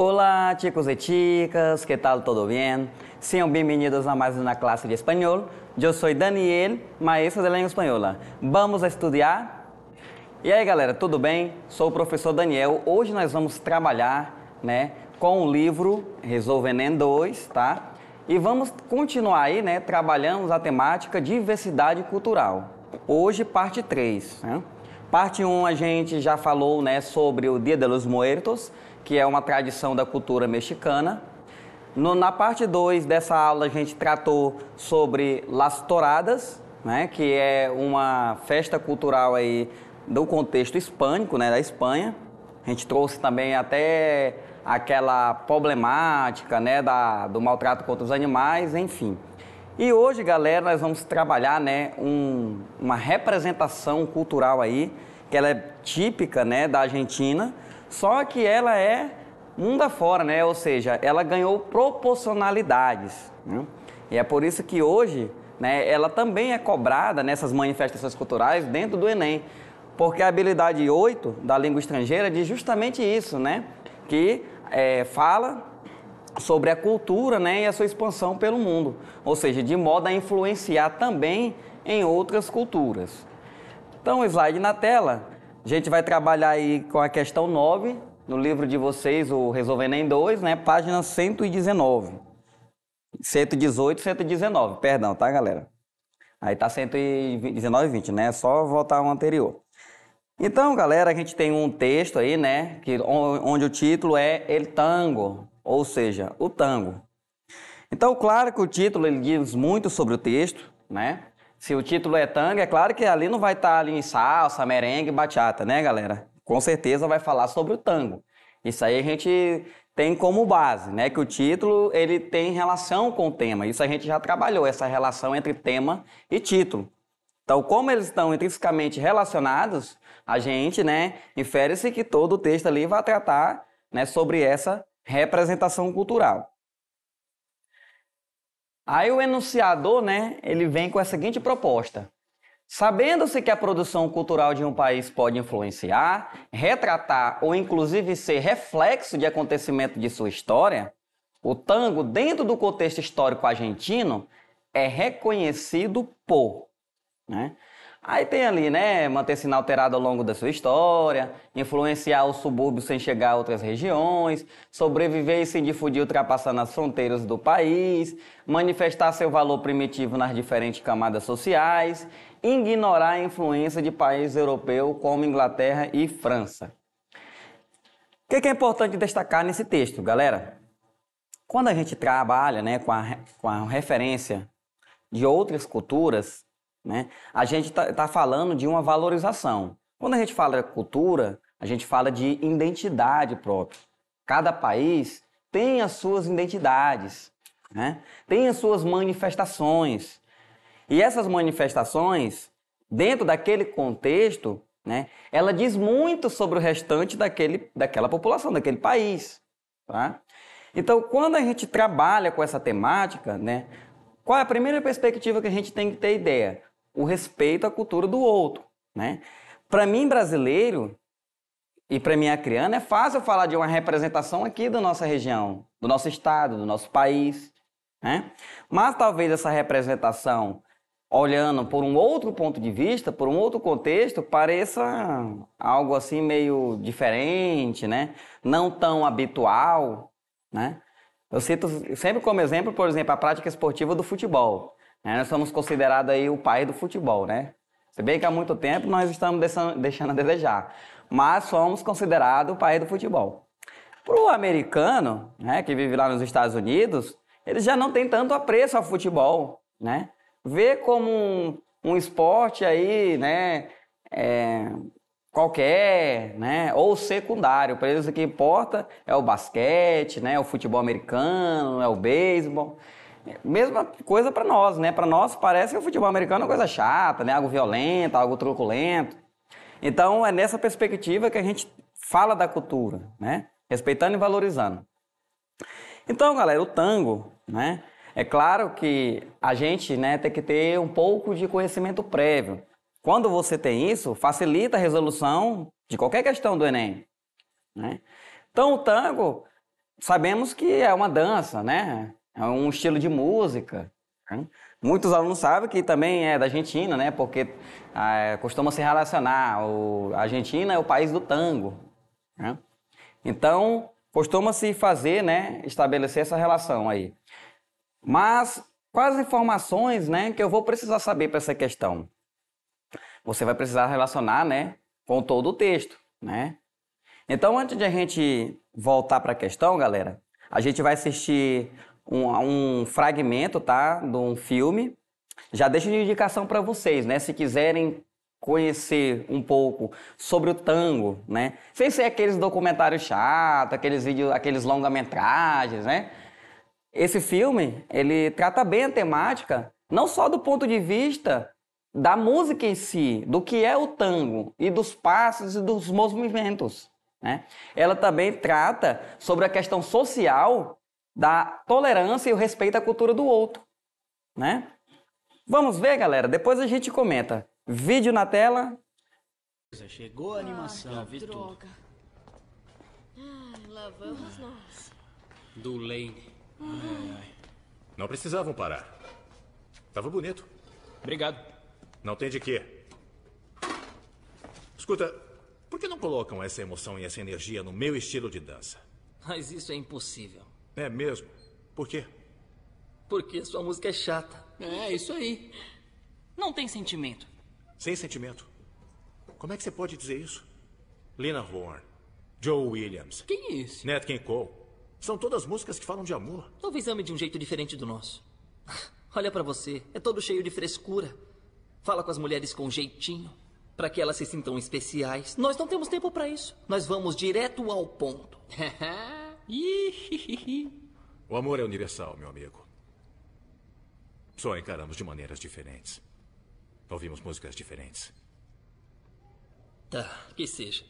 Olá, chicos e chicas, Que tal? Tudo bem? Sejam bem-vindos a mais uma classe de espanhol. Eu sou Daniel, maestro de língua espanhola. Vamos estudar? E aí galera, tudo bem? Sou o professor Daniel. Hoje nós vamos trabalhar né, com o livro Resolvendo em 2, tá? E vamos continuar aí, né? trabalhando a temática diversidade cultural. Hoje, parte 3. Né? Parte 1 a gente já falou né, sobre o Dia dos Muertos, que é uma tradição da cultura mexicana. No, na parte 2 dessa aula, a gente tratou sobre Las Toradas, né, que é uma festa cultural aí do contexto hispânico, né, da Espanha. A gente trouxe também até aquela problemática né, da, do maltrato contra os animais, enfim. E hoje, galera, nós vamos trabalhar né, um, uma representação cultural aí, que ela é típica né, da Argentina, só que ela é mundo afora, né? Ou seja, ela ganhou proporcionalidades. Né? E é por isso que hoje né, ela também é cobrada nessas manifestações culturais dentro do Enem. Porque a habilidade 8 da língua estrangeira diz justamente isso, né? Que é, fala sobre a cultura né, e a sua expansão pelo mundo, ou seja, de modo a influenciar também em outras culturas. Então, o slide na tela a gente vai trabalhar aí com a questão 9, no livro de vocês, o Resolvendo em 2, né? Página 119. 118, 119, perdão, tá, galera? Aí tá 119 e 20, né? É só voltar ao anterior. Então, galera, a gente tem um texto aí, né? Que, onde o título é El Tango, ou seja, o tango. Então, claro que o título ele diz muito sobre o texto, né? Se o título é tango, é claro que ali não vai estar tá ali em salsa, merengue, bachata, né, galera? Com certeza vai falar sobre o tango. Isso aí a gente tem como base, né, que o título ele tem relação com o tema. Isso a gente já trabalhou essa relação entre tema e título. Então, como eles estão intrinsecamente relacionados, a gente, né, infere-se que todo o texto ali vai tratar, né, sobre essa representação cultural. Aí o enunciador, né, ele vem com a seguinte proposta. Sabendo-se que a produção cultural de um país pode influenciar, retratar ou inclusive ser reflexo de acontecimento de sua história, o tango, dentro do contexto histórico argentino, é reconhecido por. Né? Aí tem ali, né, manter-se inalterado ao longo da sua história, influenciar os subúrbios sem chegar a outras regiões, sobreviver e se difundir ultrapassando as fronteiras do país, manifestar seu valor primitivo nas diferentes camadas sociais, ignorar a influência de países europeus como Inglaterra e França. O que é importante destacar nesse texto, galera? Quando a gente trabalha né, com, a, com a referência de outras culturas, né? A gente está tá falando de uma valorização. Quando a gente fala de cultura, a gente fala de identidade própria. Cada país tem as suas identidades, né? tem as suas manifestações. E essas manifestações, dentro daquele contexto, né, ela diz muito sobre o restante daquele, daquela população, daquele país. Tá? Então, quando a gente trabalha com essa temática, né, qual é a primeira perspectiva que a gente tem que ter ideia? o respeito à cultura do outro, né? Para mim, brasileiro, e para mim, criança é fácil falar de uma representação aqui da nossa região, do nosso estado, do nosso país, né? Mas talvez essa representação, olhando por um outro ponto de vista, por um outro contexto, pareça algo assim meio diferente, né? Não tão habitual, né? Eu cito sempre como exemplo, por exemplo, a prática esportiva do futebol. É, nós somos considerados aí o pai do futebol, né? Se bem que há muito tempo nós estamos deixando a desejar, mas somos considerados o pai do futebol. Para o americano, né, que vive lá nos Estados Unidos, ele já não tem tanto apreço ao futebol, né? Vê como um, um esporte aí, né, é, qualquer, né, ou secundário. Para eles o que importa é o basquete, né, o futebol americano, é o beisebol. Mesma coisa para nós, né? Para nós parece que o futebol americano é coisa chata, né? Algo violento, algo truculento. Então é nessa perspectiva que a gente fala da cultura, né? Respeitando e valorizando. Então, galera, o tango, né? É claro que a gente, né, tem que ter um pouco de conhecimento prévio. Quando você tem isso, facilita a resolução de qualquer questão do Enem, né? Então, o tango, sabemos que é uma dança, né? é um estilo de música. Né? Muitos alunos sabem que também é da Argentina, né? Porque ah, é, costuma se relacionar. a Argentina é o país do tango. Né? Então, costuma se fazer, né? Estabelecer essa relação aí. Mas quais informações, né? Que eu vou precisar saber para essa questão? Você vai precisar relacionar, né? Com todo o texto, né? Então, antes de a gente voltar para a questão, galera, a gente vai assistir um, um fragmento, tá? De um filme. Já deixo de indicação para vocês, né? Se quiserem conhecer um pouco sobre o tango, né? Sem ser aqueles documentários chato, aqueles vídeos, aqueles longa-metragens, né? Esse filme, ele trata bem a temática, não só do ponto de vista da música em si, do que é o tango e dos passos e dos movimentos, né? Ela também trata sobre a questão social da tolerância e o respeito à cultura do outro, né? Vamos ver, galera. Depois a gente comenta. Vídeo na tela. Chegou a ah, animação, ah, vi droga. tudo. Ah, lá vamos nós. Do Lane. Hum. Não precisavam parar. Tava bonito. Obrigado. Não tem de quê. Escuta, por que não colocam essa emoção e essa energia no meu estilo de dança? Mas isso é impossível. É mesmo? Por quê? Porque sua música é chata. É, isso aí. Não tem sentimento. Sem sentimento? Como é que você pode dizer isso? Lina Horne, Joe Williams. Quem é esse? Nat King Cole. São todas músicas que falam de amor. Talvez ame de um jeito diferente do nosso. Olha para você, é todo cheio de frescura. Fala com as mulheres com jeitinho, para que elas se sintam especiais. Nós não temos tempo para isso. Nós vamos direto ao ponto. O amor é universal, meu amigo. Só encaramos de maneiras diferentes. Ouvimos músicas diferentes. Tá, que seja.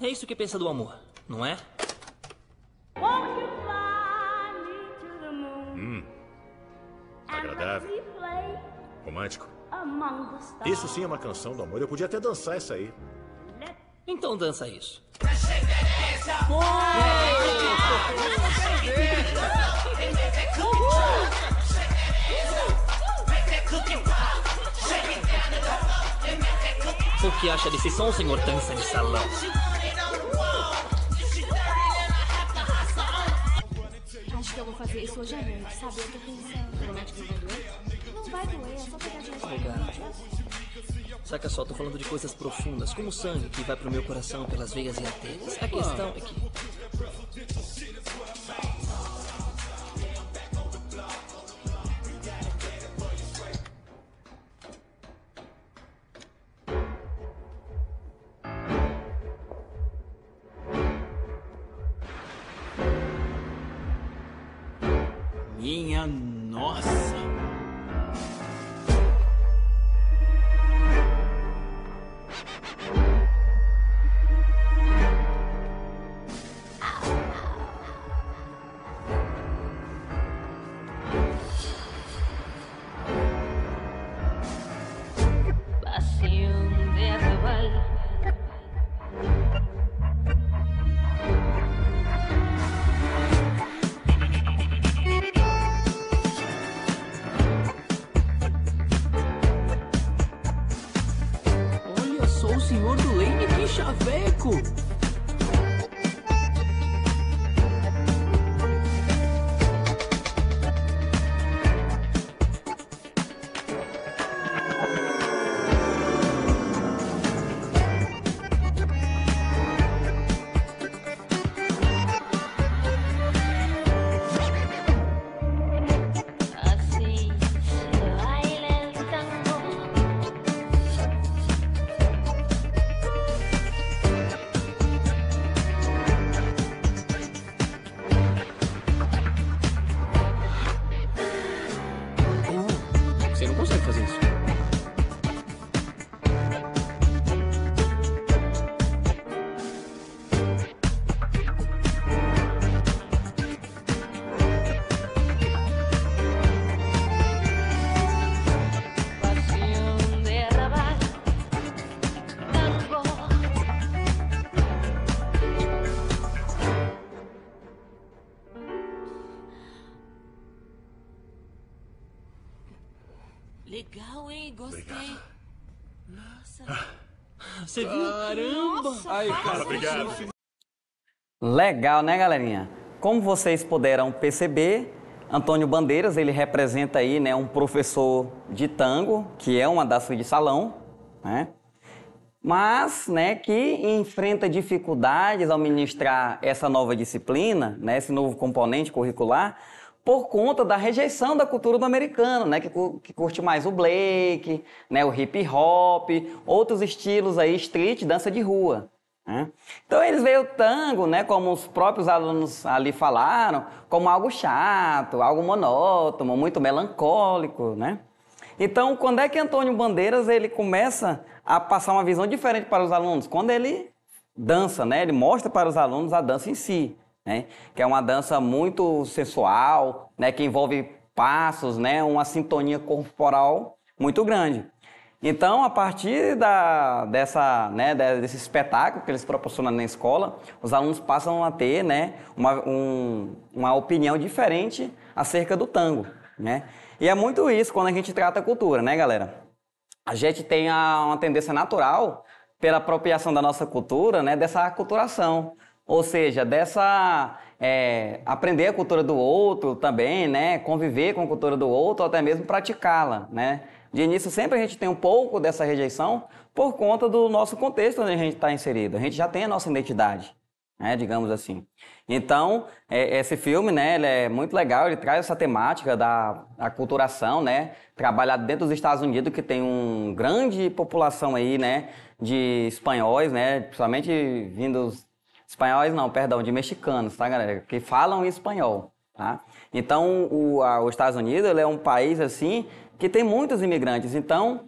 É isso que pensa do amor, não é? Hum. Agradável. Romântico. Isso sim é uma canção do amor. Eu podia até dançar isso aí. Então dança isso. O que acha desse som, senhor dança de salão? Acho que eu vou fazer isso hoje à noite, sabe? Eu tô pensando. Promete que não vai doer? Não vai doer, é só pegar de um Saca só, tô falando de coisas profundas, como o sangue que vai pro meu coração pelas veias e artérias. A questão é que. Minha nossa! Lane e Chaveco. Você não consegue fazer isso. Você viu? Caramba! Nossa, Aí, cara, assim, obrigado. Legal, né, galerinha? Como vocês puderam perceber, Antônio Bandeiras, ele representa aí, né, um professor de tango, que é uma das de salão, né? Mas, né, que enfrenta dificuldades ao ministrar essa nova disciplina, né, esse novo componente curricular, por conta da rejeição da cultura do americano, né? Que, que curte mais o Blake, né? o hip hop, outros estilos aí, street, dança de rua. Né? Então eles veem o tango, né, como os próprios alunos ali falaram, como algo chato, algo monótono, muito melancólico, né? Então, quando é que Antônio Bandeiras ele começa a passar uma visão diferente para os alunos? Quando ele dança, né? Ele mostra para os alunos a dança em si né? Que é uma dança muito sensual, né? Que envolve passos, né? Uma sintonia corporal muito grande. Então, a partir da, dessa, né, desse espetáculo que eles proporcionam na escola, os alunos passam a ter né, uma, um, uma opinião diferente acerca do tango. Né? E é muito isso quando a gente trata a cultura, né, galera? A gente tem a, uma tendência natural, pela apropriação da nossa cultura, né, dessa aculturação. Ou seja, dessa é, aprender a cultura do outro também, né? Conviver com a cultura do outro, até mesmo praticá-la, né? De início, sempre a gente tem um pouco dessa rejeição por conta do nosso contexto onde a gente está inserido. A gente já tem a nossa identidade, né? digamos assim. Então, é, esse filme, né, ele é muito legal, ele traz essa temática da aculturação, né? Trabalha dentro dos Estados Unidos, que tem uma grande população aí, né? De espanhóis, né? Principalmente vindos Espanhóis não, perdão, de mexicanos, tá, galera? Que falam espanhol, tá? Então, o, a, os Estados Unidos é um país, assim, que tem muitos imigrantes. Então,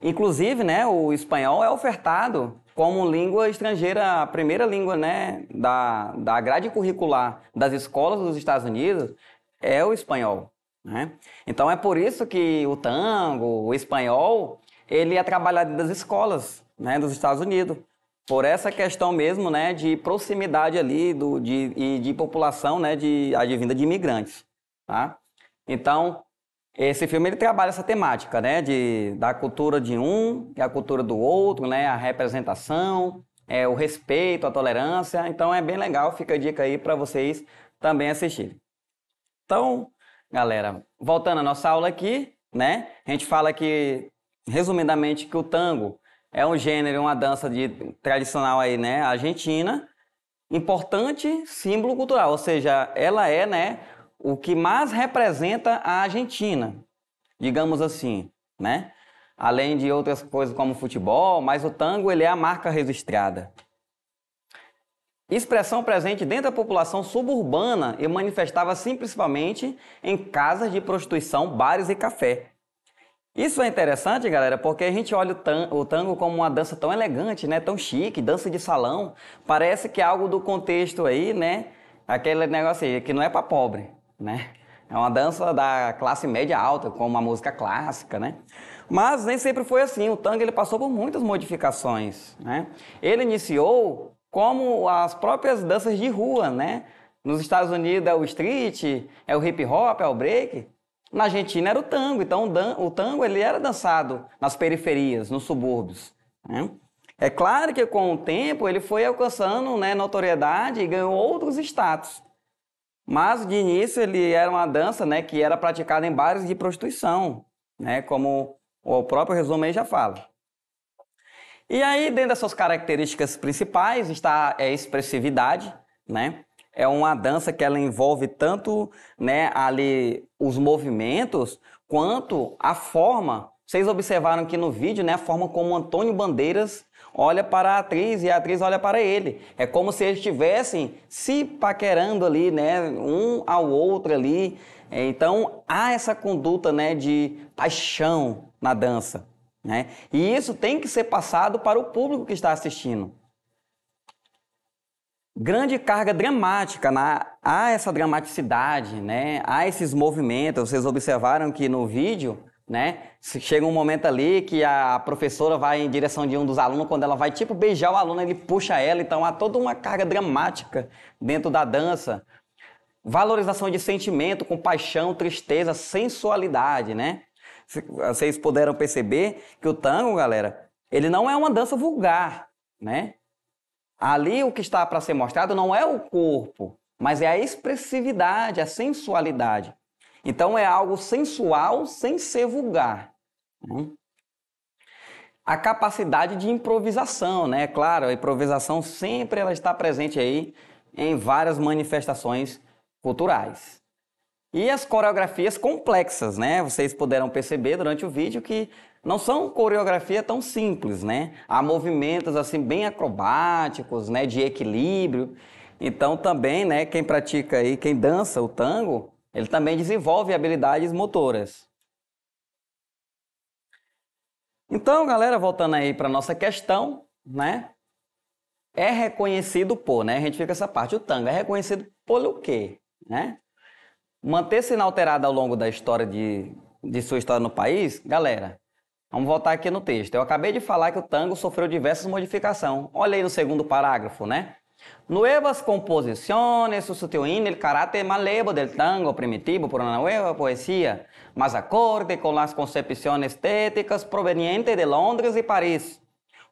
inclusive, né, o espanhol é ofertado como língua estrangeira, a primeira língua, né, da, da grade curricular das escolas dos Estados Unidos é o espanhol, né? Então, é por isso que o tango, o espanhol, ele é trabalhado nas escolas, né, dos Estados Unidos por essa questão mesmo, né, de proximidade ali do, de, e de população, né, de advinda de imigrantes, tá? Então, esse filme ele trabalha essa temática, né, de da cultura de um e é a cultura do outro, né, a representação, é o respeito, a tolerância. Então é bem legal, fica a dica aí para vocês também assistirem. Então, galera, voltando à nossa aula aqui, né? A gente fala que resumidamente que o tango é um gênero, uma dança de, tradicional aí, né? Argentina. Importante símbolo cultural, ou seja, ela é, né, o que mais representa a Argentina, digamos assim, né? Além de outras coisas como futebol, mas o tango ele é a marca registrada. Expressão presente dentro da população suburbana e manifestava-se principalmente em casas de prostituição, bares e café. Isso é interessante, galera, porque a gente olha o tango como uma dança tão elegante, né? Tão chique, dança de salão. Parece que é algo do contexto aí, né? Aquele negócio aí, que não é para pobre, né? É uma dança da classe média alta, com uma música clássica, né? Mas nem sempre foi assim. O tango ele passou por muitas modificações, né? Ele iniciou como as próprias danças de rua, né? Nos Estados Unidos é o street, é o hip hop, é o break. Na Argentina era o tango, então o, tango ele era dançado nas periferias, nos subúrbios. Né? É claro que com o tempo ele foi alcançando né, notoriedade e ganhou outros status. Mas de início ele era uma dança né, que era praticada em bares de prostituição, né, como o próprio resumo aí já fala. E aí, dentro dessas características principais, está a expressividade, né? é uma dança que ela envolve tanto né, ali os movimentos quanto a forma. Vocês observaram que no vídeo, né, a forma como Antônio Bandeiras olha para a atriz e a atriz olha para ele. É como se eles estivessem se paquerando ali, né, um ao outro ali. Então há essa conduta, né, de paixão na dança, né? E isso tem que ser passado para o público que está assistindo grande carga dramática, na, né? há essa dramaticidade, né? há esses movimentos. Vocês observaram que no vídeo, né? chega um momento ali que a professora vai em direção de um dos alunos, quando ela vai tipo beijar o aluno, ele puxa ela, então há toda uma carga dramática dentro da dança. Valorização de sentimento, compaixão, tristeza, sensualidade, né? Vocês puderam perceber que o tango, galera, ele não é uma dança vulgar, né? Ali o que está para ser mostrado não é o corpo, mas é a expressividade, a sensualidade. Então é algo sensual sem ser vulgar. Né? A capacidade de improvisação, né? Claro, a improvisação sempre ela está presente aí em várias manifestações culturais. E as coreografias complexas, né? Vocês puderam perceber durante o vídeo que não são coreografia tão simples, né? Há movimentos assim bem acrobáticos, né, de equilíbrio. Então também, né, quem pratica aí, quem dança o tango, ele também desenvolve habilidades motoras. Então, galera, voltando aí para nossa questão, né? É reconhecido por, né? A gente fica essa parte. O tango é reconhecido pelo quê, né? manter-se inalterada ao longo da história de, de sua história no país, galera, vamos voltar aqui no texto. Eu acabei de falar que o tango sofreu diversas modificações. Olha aí no segundo parágrafo, né? Nuevas composiciones sustituyen o caráter malevo del tango primitivo por una nueva poesia, mas acorde com as concepções estéticas provenientes de Londres e Paris.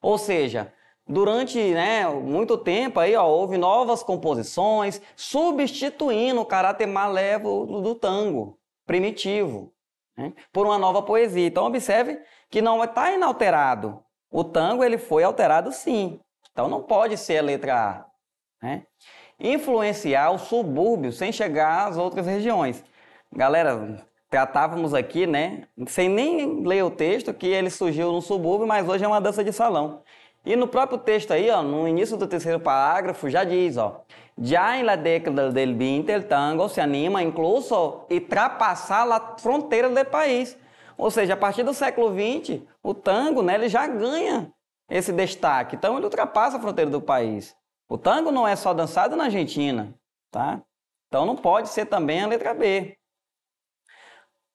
Ou seja, Durante né, muito tempo aí, ó, houve novas composições substituindo o caráter malévolo do tango primitivo né, por uma nova poesia. Então observe que não está é, inalterado. O tango ele foi alterado sim. Então não pode ser a letra A. Né? Influenciar o subúrbio sem chegar às outras regiões. Galera, tratávamos aqui, né? Sem nem ler o texto, que ele surgiu no subúrbio, mas hoje é uma dança de salão. E no próprio texto aí, ó, no início do terceiro parágrafo, já diz, ó, já em la década del 20, el tango se anima incluso e ultrapassar a fronteira do país. Ou seja, a partir do século XX, o tango, né, ele já ganha esse destaque. Então ele ultrapassa a fronteira do país. O tango não é só dançado na Argentina, tá? Então não pode ser também a letra B.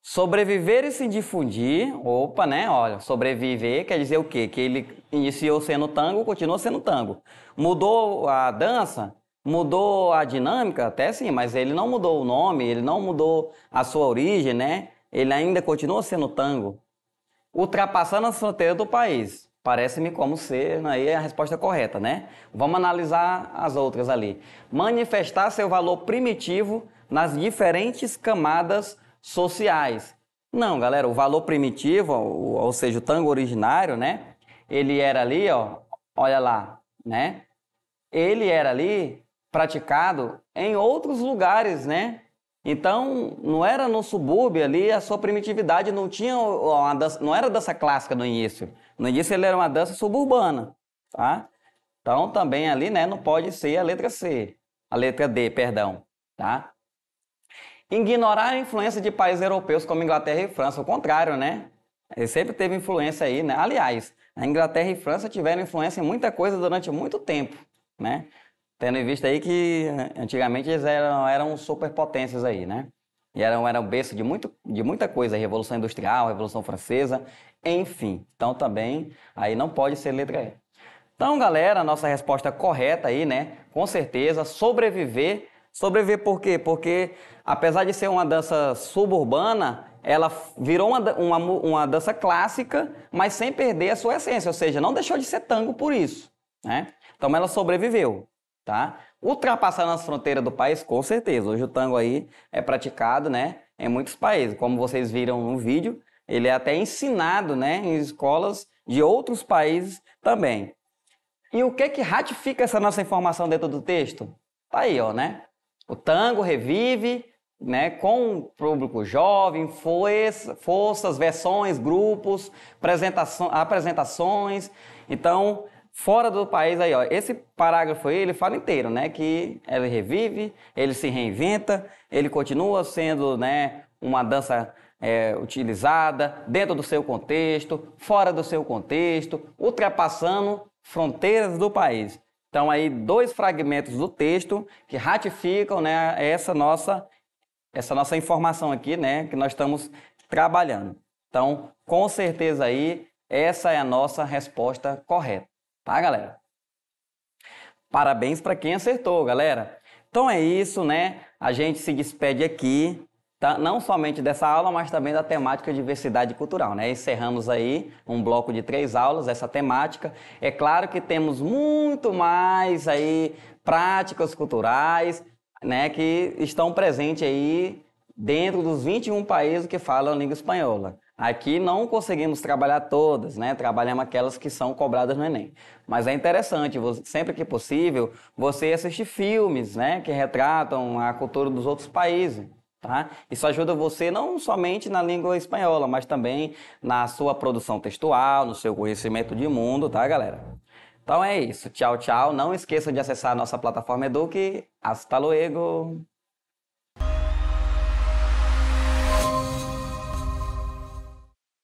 Sobreviver e se difundir, opa, né? Olha, sobreviver quer dizer o quê? Que ele iniciou sendo tango, continuou sendo tango. Mudou a dança, mudou a dinâmica, até sim, mas ele não mudou o nome, ele não mudou a sua origem, né? Ele ainda continua sendo tango. Ultrapassando as fronteiras do país. Parece-me como ser aí a resposta correta, né? Vamos analisar as outras ali. Manifestar seu valor primitivo nas diferentes camadas sociais. Não, galera, o valor primitivo, ou, seja, o tango originário, né? Ele era ali, ó, olha lá, né? Ele era ali praticado em outros lugares, né? Então, não era no subúrbio ali, a sua primitividade não tinha uma dança, não era dança clássica no início. No início ele era uma dança suburbana, tá? Então, também ali, né, não pode ser a letra C, a letra D, perdão, tá? Ignorar a influência de países europeus como Inglaterra e França, o contrário, né? Ele sempre teve influência aí, né? Aliás, a Inglaterra e França tiveram influência em muita coisa durante muito tempo, né? Tendo em vista aí que né, antigamente eles eram, eram superpotências aí, né? E eram, eram berço de, muito, de muita coisa, Revolução Industrial, Revolução Francesa, enfim. Então também aí não pode ser letra E. Então, galera, a nossa resposta correta aí, né? Com certeza, sobreviver Sobreviver por quê? Porque, apesar de ser uma dança suburbana, ela virou uma, uma, uma dança clássica, mas sem perder a sua essência, ou seja, não deixou de ser tango por isso. Né? Então ela sobreviveu. Tá? Ultrapassando as fronteiras do país, com certeza. Hoje o tango aí é praticado né, em muitos países. Como vocês viram no vídeo, ele é até ensinado né, em escolas de outros países também. E o que é que ratifica essa nossa informação dentro do texto? Tá aí, ó, né? O tango revive né, com o público jovem, forças, versões, grupos, apresentações. Então, fora do país aí, ó, esse parágrafo aí, ele fala inteiro, né, que ele revive, ele se reinventa, ele continua sendo, né, uma dança é, utilizada dentro do seu contexto, fora do seu contexto, ultrapassando fronteiras do país. Então aí dois fragmentos do texto que ratificam né, essa nossa essa nossa informação aqui, né, que nós estamos trabalhando. Então, com certeza aí essa é a nossa resposta correta, tá, galera? Parabéns para quem acertou, galera. Então é isso, né? A gente se despede aqui. Tá? não somente dessa aula, mas também da temática diversidade cultural. Né? Encerramos aí um bloco de três aulas, essa temática. É claro que temos muito mais aí práticas culturais né, que estão presentes aí dentro dos 21 países que falam língua espanhola. Aqui não conseguimos trabalhar todas, né? Trabalhamos aquelas que são cobradas no Enem. Mas é interessante, sempre que possível, você assistir filmes, né? Que retratam a cultura dos outros países. Tá? Isso ajuda você não somente na língua espanhola, mas também na sua produção textual, no seu conhecimento de mundo, tá, galera? Então é isso. Tchau, tchau. Não esqueça de acessar a nossa plataforma Eduque. Hasta luego!